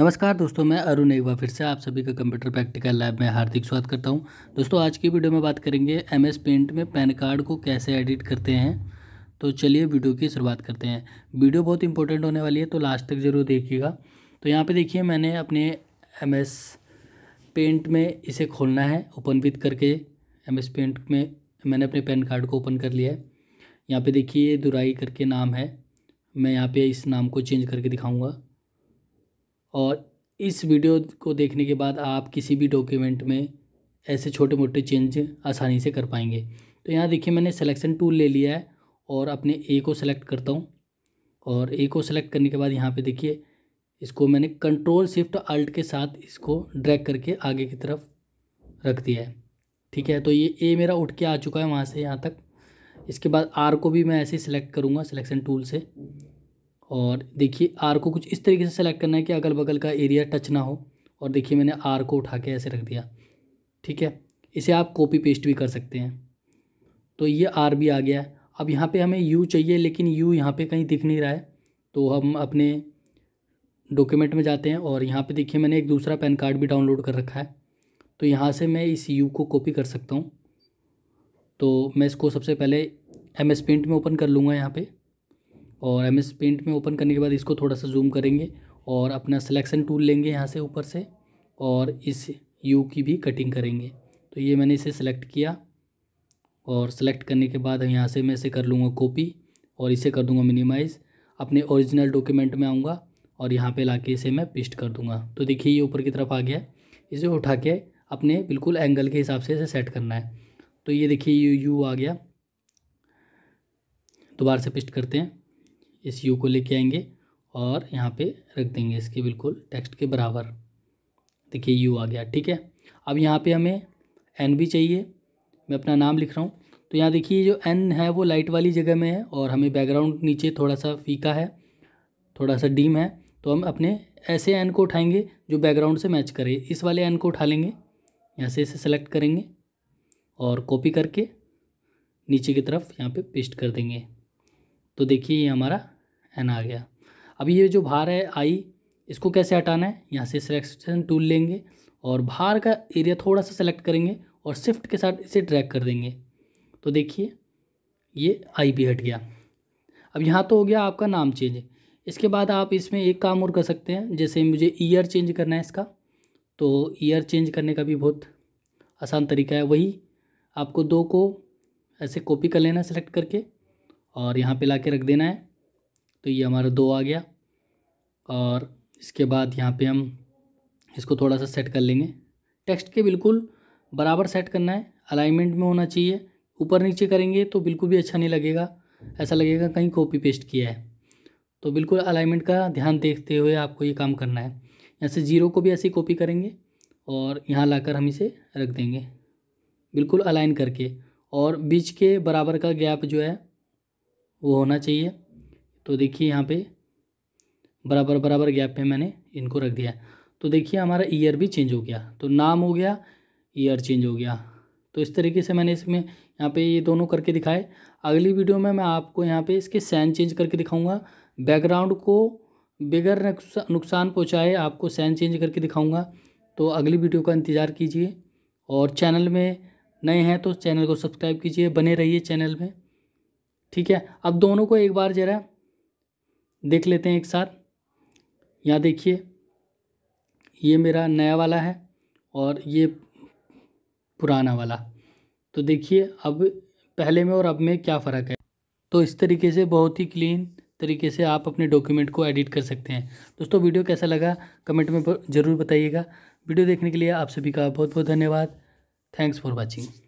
नमस्कार दोस्तों मैं अरुण एक बार फिर से आप सभी का कंप्यूटर प्रैक्टिकल लैब में हार्दिक स्वागत करता हूं दोस्तों आज की वीडियो में बात करेंगे एम एस पेंट में पैन कार्ड को कैसे एडिट करते हैं तो चलिए वीडियो की शुरुआत करते हैं वीडियो बहुत इंपॉर्टेंट होने वाली है तो लास्ट तक ज़रूर देखिएगा तो यहाँ पर देखिए मैंने अपने एम एस पेंट में इसे खोलना है ओपन विथ करके एम एस पेंट में मैंने अपने पैन कार्ड को ओपन कर लिया है यहाँ पर देखिए दुराई करके नाम है मैं यहाँ पर इस नाम को चेंज करके दिखाऊँगा और इस वीडियो को देखने के बाद आप किसी भी डॉक्यूमेंट में ऐसे छोटे मोटे चेंज आसानी से कर पाएंगे तो यहाँ देखिए मैंने सिलेक्शन टूल ले लिया है और अपने ए को सेलेक्ट करता हूँ और ए को सेलेक्ट करने के बाद यहाँ पे देखिए इसको मैंने कंट्रोल शिफ्ट अल्ट के साथ इसको ड्रैग करके आगे की तरफ रख दिया है ठीक है तो ये ए मेरा उठ के आ चुका है वहाँ से यहाँ तक इसके बाद आर को भी मैं ऐसे ही सेलेक्ट करूँगा सिलेक्शन टूल से और देखिए आर को कुछ इस तरीके से सेलेक्ट करना है कि अगल बगल का एरिया टच ना हो और देखिए मैंने आर को उठा के ऐसे रख दिया ठीक है इसे आप कॉपी पेस्ट भी कर सकते हैं तो ये आर भी आ गया है अब यहाँ पे हमें यू चाहिए लेकिन यू यहाँ पे कहीं दिख नहीं रहा है तो हम अपने डॉक्यूमेंट में जाते हैं और यहाँ पे देखिए मैंने एक दूसरा पैन कार्ड भी डाउनलोड कर रखा है तो यहाँ से मैं इस यू को कॉपी कर सकता हूँ तो मैं इसको सबसे पहले एम एस पेंट में ओपन कर लूँगा यहाँ पर और एम एस पेंट में ओपन करने के बाद इसको थोड़ा सा जूम करेंगे और अपना सिलेक्शन टूल लेंगे यहाँ से ऊपर से और इस यू की भी कटिंग करेंगे तो ये मैंने इसे सेलेक्ट किया और सेलेक्ट करने के बाद यहाँ से मैं इसे कर लूँगा कॉपी और इसे कर दूँगा मिनिमाइज़ अपने ओरिजिनल डॉक्यूमेंट में आऊँगा और यहाँ पे लाके इसे मैं पेस्ट कर दूँगा तो देखिए ये ऊपर की तरफ आ गया इसे उठा के अपने बिल्कुल एंगल के हिसाब से इसे सेट करना है तो ये देखिए यू यू आ गया दोबारा से पेस्ट करते हैं इस यू को लेके आएंगे और यहाँ पे रख देंगे इसके बिल्कुल टेक्स्ट के बराबर देखिए यू आ गया ठीक है अब यहाँ पे हमें एन भी चाहिए मैं अपना नाम लिख रहा हूँ तो यहाँ देखिए जो एन है वो लाइट वाली जगह में है और हमें बैकग्राउंड नीचे थोड़ा सा फीका है थोड़ा सा डीम है तो हम अपने ऐसे एन को उठाएंगे जो बैकग्राउंड से मैच करे इस वाले एन को उठा लेंगे यहाँ से इसे सेलेक्ट करेंगे और कॉपी करके नीचे की तरफ यहाँ पे पेस्ट कर देंगे तो देखिए ये हमारा एन आ गया अब ये जो भार है आई इसको कैसे हटाना है यहाँ से सिलेक्शन टूल लेंगे और भार का एरिया थोड़ा सा सेलेक्ट करेंगे और शिफ्ट के साथ इसे ट्रैक कर देंगे तो देखिए ये आई भी हट गया अब यहाँ तो हो गया आपका नाम चेंज इसके बाद आप इसमें एक काम और कर सकते हैं जैसे मुझे ईयर चेंज करना है इसका तो ईयर चेंज करने का भी बहुत आसान तरीका है वही आपको दो को ऐसे कॉपी कर लेना सेलेक्ट करके और यहाँ पे ला के रख देना है तो ये हमारा दो आ गया और इसके बाद यहाँ पे हम इसको थोड़ा सा सेट कर लेंगे टेक्स्ट के बिल्कुल बराबर सेट करना है अलाइनमेंट में होना चाहिए ऊपर नीचे करेंगे तो बिल्कुल भी अच्छा नहीं लगेगा ऐसा लगेगा कहीं कॉपी पेस्ट किया है तो बिल्कुल अलाइनमेंट का ध्यान देखते हुए आपको ये काम करना है यहाँ से ज़ीरो को भी ऐसे कॉपी करेंगे और यहाँ लाकर हम इसे रख देंगे बिल्कुल अलाइन करके और बीच के बराबर का गैप जो है वो होना चाहिए तो देखिए यहाँ पे बराबर बराबर गैप पे मैंने इनको रख दिया तो देखिए हमारा ईयर भी चेंज हो गया तो नाम हो गया ईयर चेंज हो गया तो इस तरीके से मैंने इसमें यहाँ पे ये दोनों करके दिखाए अगली वीडियो में मैं आपको यहाँ पे इसके सैन चेंज करके दिखाऊंगा बैकग्राउंड को बगैर नुकसान पहुँचाए आपको सैन चेंज करके दिखाऊंगा तो अगली वीडियो का इंतज़ार कीजिए और चैनल में नए हैं तो चैनल को सब्सक्राइब कीजिए बने रहिए चैनल में ठीक है अब दोनों को एक बार ज़रा देख लेते हैं एक साथ यहाँ देखिए ये मेरा नया वाला है और ये पुराना वाला तो देखिए अब पहले में और अब में क्या फ़र्क है तो इस तरीके से बहुत ही क्लीन तरीके से आप अपने डॉक्यूमेंट को एडिट कर सकते हैं दोस्तों वीडियो कैसा लगा कमेंट में ज़रूर बताइएगा वीडियो देखने के लिए आप सभी का बहुत बहुत धन्यवाद थैंक्स फॉर वॉचिंग